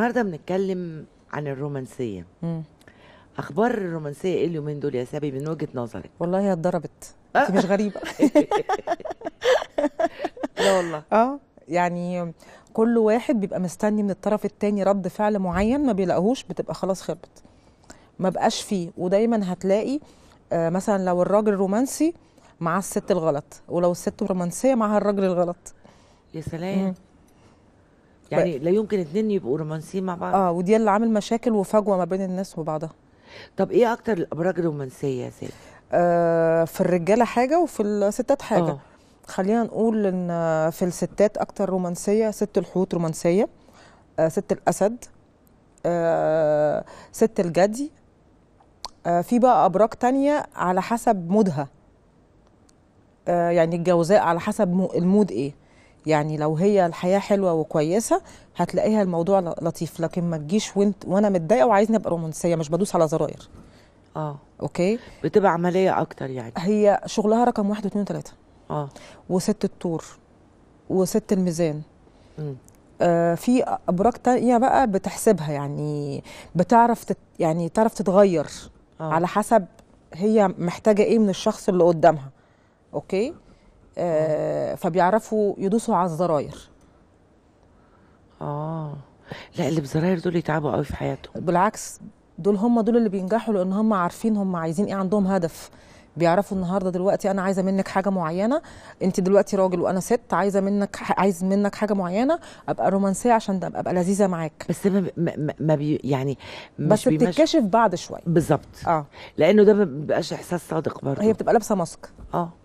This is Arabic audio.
النهارده بنتكلم عن الرومانسيه مم. اخبار الرومانسيه ايه اليومين دول يا سابي من وجهه نظرك والله هي اتضربت آه. انت مش غريبه لا والله اه يعني كل واحد بيبقى مستني من الطرف التاني رد فعل معين ما بيلاقيهوش بتبقى خلاص خربت ما بقاش فيه ودايما هتلاقي آه، مثلا لو الراجل رومانسي مع الست الغلط ولو الست رومانسيه معاها الراجل الغلط يا سلام يعني لا يمكن اتنين يبقوا رومانسيين مع بعض اه ودي اللي عامل مشاكل وفجوه ما بين الناس وبعضها طب ايه اكتر الابراج الرومانسيه يا سيدي آه في الرجاله حاجه وفي الستات حاجه آه. خلينا نقول ان في الستات اكتر رومانسيه ست الحوت رومانسيه آه ست الاسد آه ست الجدي آه في بقى ابراج تانية على حسب مودها آه يعني الجوزاء على حسب المود ايه يعني لو هي الحياه حلوه وكويسه هتلاقيها الموضوع لطيف لكن ما تجيش وانت وانا متضايقه وعايزني ابقى رومانسيه مش بدوس على زراير اه اوكي بتبقى عمليه اكتر يعني هي شغلها رقم واحد واثنين وثلاثه اه وست الطور وست الميزان امم آه في ابراج تانية بقى بتحسبها يعني بتعرف تت يعني تعرف تتغير أوه. على حسب هي محتاجه ايه من الشخص اللي قدامها اوكي آه، فبيعرفوا يدوسوا على الزراير اه لا اللي بزراير دول يتعبوا قوي في حياتهم بالعكس دول هم دول اللي بينجحوا لان هم عارفين هم عايزين ايه عندهم هدف بيعرفوا النهارده دلوقتي انا عايزه منك حاجه معينه انت دلوقتي راجل وانا ست عايزه منك عايز منك حاجه معينه ابقى رومانسيه عشان ابقى, لذيذه معاك بس ما ما, ما بي يعني مش بس بتتكشف بعد شويه بالظبط اه لانه ده ما بيبقاش احساس صادق برضه هي بتبقى لابسه ماسك اه